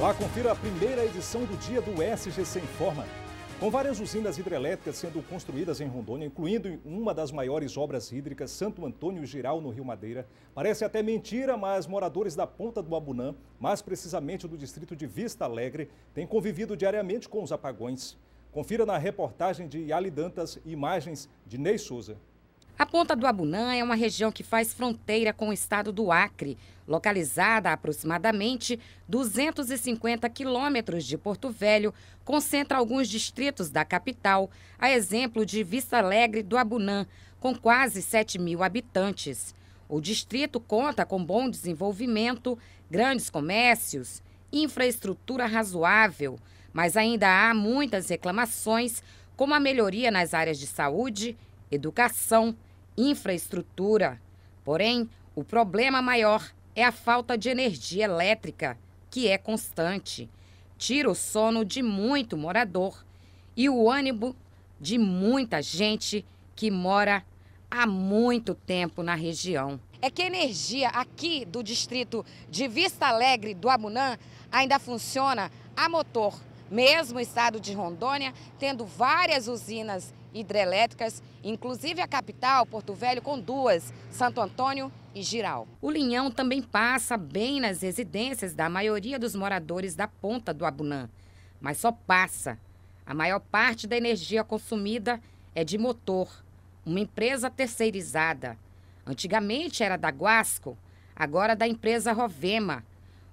Lá confira a primeira edição do dia do SGC Informa. Com várias usinas hidrelétricas sendo construídas em Rondônia, incluindo uma das maiores obras hídricas, Santo Antônio Giral, no Rio Madeira, parece até mentira, mas moradores da Ponta do Abunã, mais precisamente do distrito de Vista Alegre, têm convivido diariamente com os apagões. Confira na reportagem de Yali Dantas imagens de Ney Souza. A Ponta do Abunã é uma região que faz fronteira com o estado do Acre, localizada a aproximadamente 250 quilômetros de Porto Velho, concentra alguns distritos da capital, a exemplo de Vista Alegre do Abunã, com quase 7 mil habitantes. O distrito conta com bom desenvolvimento, grandes comércios, infraestrutura razoável, mas ainda há muitas reclamações, como a melhoria nas áreas de saúde, educação, infraestrutura. Porém, o problema maior é a falta de energia elétrica, que é constante. Tira o sono de muito morador e o ânimo de muita gente que mora há muito tempo na região. É que a energia aqui do distrito de Vista Alegre do Amunã ainda funciona a motor mesmo o estado de Rondônia tendo várias usinas hidrelétricas, inclusive a capital, Porto Velho, com duas, Santo Antônio e Giral. O linhão também passa bem nas residências da maioria dos moradores da ponta do Abunã, mas só passa. A maior parte da energia consumida é de motor, uma empresa terceirizada. Antigamente era da Guasco, agora da empresa Rovema.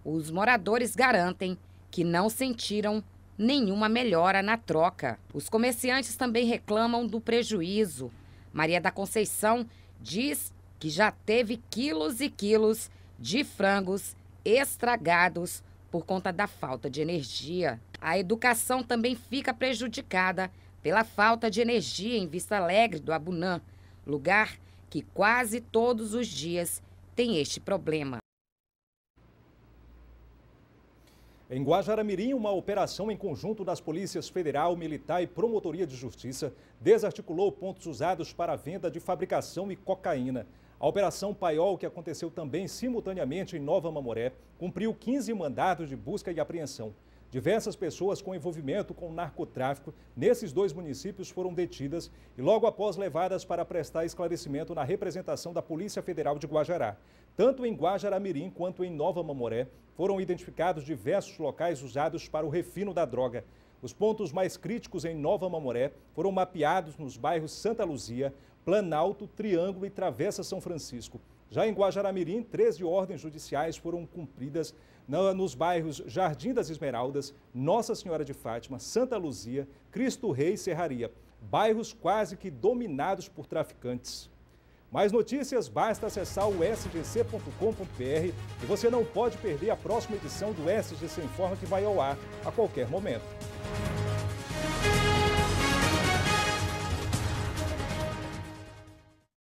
Os moradores garantem que não sentiram nenhuma melhora na troca. Os comerciantes também reclamam do prejuízo. Maria da Conceição diz que já teve quilos e quilos de frangos estragados por conta da falta de energia. A educação também fica prejudicada pela falta de energia em Vista Alegre do Abunã, lugar que quase todos os dias tem este problema. Em Guajaramirim, uma operação em conjunto das polícias federal, militar e promotoria de justiça desarticulou pontos usados para a venda de fabricação e cocaína. A Operação Paiol, que aconteceu também simultaneamente em Nova Mamoré, cumpriu 15 mandados de busca e apreensão. Diversas pessoas com envolvimento com narcotráfico nesses dois municípios foram detidas e logo após levadas para prestar esclarecimento na representação da Polícia Federal de Guajará. Tanto em Guajará-Mirim quanto em Nova Mamoré foram identificados diversos locais usados para o refino da droga. Os pontos mais críticos em Nova Mamoré foram mapeados nos bairros Santa Luzia, Planalto, Triângulo e Travessa São Francisco. Já em Guajaramirim, 13 ordens judiciais foram cumpridas nos bairros Jardim das Esmeraldas, Nossa Senhora de Fátima, Santa Luzia, Cristo Rei e Serraria, bairros quase que dominados por traficantes. Mais notícias, basta acessar o sgc.com.br e você não pode perder a próxima edição do SGC Informa que vai ao ar a qualquer momento.